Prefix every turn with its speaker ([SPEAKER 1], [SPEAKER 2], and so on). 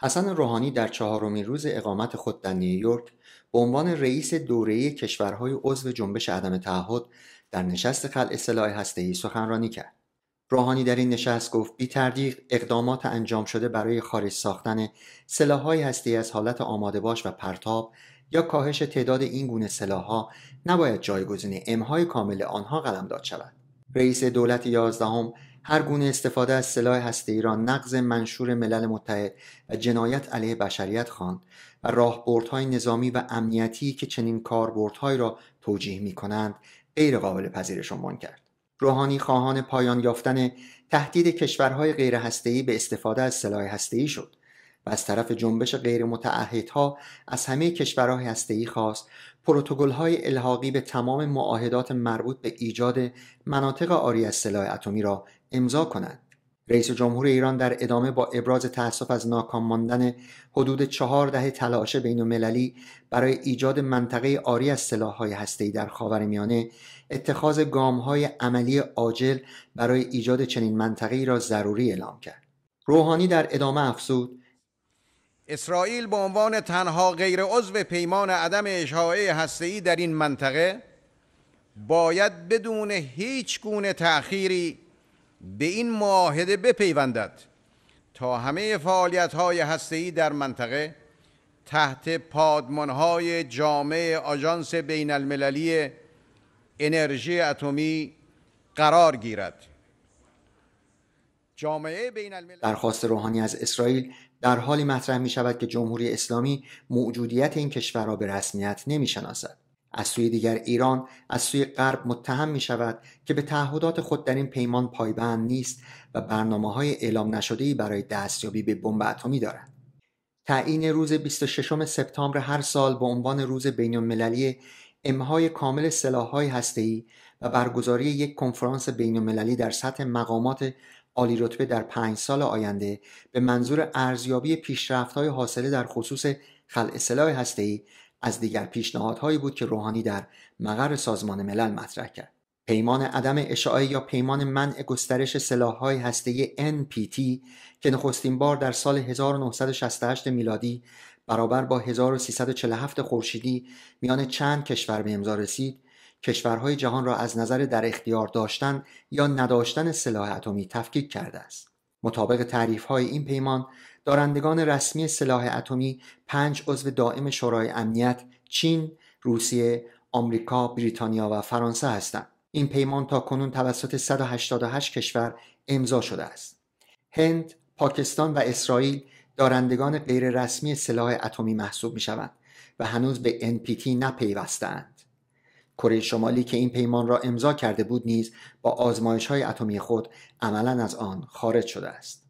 [SPEAKER 1] حسن روحانی در چهارمین روز اقامت خود در نیویورک به عنوان رئیس دوره کشورهای عضو جنبش عدم تعهد در نشست خلع سلاح هسته‌ای سخنرانی کرد. روحانی در این نشست گفت بی تردیق اقدامات انجام شده برای خارج ساختن سلاح‌های هسته‌ای از حالت آماده باش و پرتاب یا کاهش تعداد این گونه سلاح‌ها نباید جایگزین امهای کامل آنها قلمداد شود. رئیس دولت یازدهم هر گونه استفاده از سلاح هسته ای را نقض منشور ملل متحد و جنایت علیه بشریت خواند و راهبردهای نظامی و امنیتی که چنین کاربردهایی را توجیه می کنند غیر قابل پذیرش عنوان کرد. روحانی خواهان پایان یافتن تهدید کشورهای غیر هسته‌ای به استفاده از سلاح ای شد. از طرف جنبش غیر متعهدها از همه کشورهای هسته‌ای خواست پروتکل‌های الحاقی به تمام معاهدات مربوط به ایجاد مناطق آری از سلاح اتمی را امضا کنند. رئیس جمهور ایران در ادامه با ابراز تأسف از ناکام ماندن حدود چهار دهه تلاش بین المللی برای ایجاد منطقه آری از سلاحهای هسته‌ای در خاورمیانه اتخاذ گام‌های عملی عاجل برای ایجاد چنین منطقه‌ای را ضروری اعلام کرد. روحانی در ادامه افزود
[SPEAKER 2] اسرائیل به عنوان تنها غیر عضو پیمان عدم اشاعه هسته‌ای در این منطقه باید بدون هیچ گونه تأخیری به این معاهده بپیوندد تا همه فعالیت های هسته‌ای در منطقه تحت پادمان های جامعه آژانس بین المللی انرژی اتمی قرار گیرد جامعه بین الملل
[SPEAKER 1] درخواست روحانی از اسرائیل در حالی مطرح می شود که جمهوری اسلامی موجودیت این کشور را به رسمیت نمی شناسد. از سوی دیگر ایران از سوی غرب متهم می شود که به تعهدات خود در این پیمان پایبند نیست و برنامه های اعلام نشده برای دستیابی به بمب اتمی دارد. تعیین روز 26 سپتامبر هر سال به عنوان روز بین المللی امهای کامل های هسته‌ای و برگزاری یک کنفرانس بین المللی در سطح مقامات عالی رتبه در پنج سال آینده به منظور ارزیابی پیشرفت‌های حاصله در خصوص خلع سلاح هسته‌ای از دیگر پیشنهادهایی بود که روحانی در مقر سازمان ملل مطرح کرد. پیمان عدم اشاعه یا پیمان منع گسترش سلاح‌های هسته‌ای NPT که نخستین بار در سال 1968 میلادی برابر با 1347 خورشیدی میان چند کشور به امضا رسید کشورهای جهان را از نظر در اختیار داشتن یا نداشتن سلاح اتمی تفکیک کرده است مطابق تعریف های این پیمان دارندگان رسمی سلاح اتمی پنج عضو دائم شورای امنیت چین، روسیه، آمریکا، بریتانیا و فرانسه هستند. این پیمان تا کنون توسط 188 کشور امضا شده است. هند، پاکستان و اسرائیل دارندگان غیررسمی سلاح اتمی محسوب می شوند و هنوز به NPT نپیوستند. کره شمالی که این پیمان را امضا کرده بود نیز با آزمایش های اتمی خود عملا از آن خارج شده است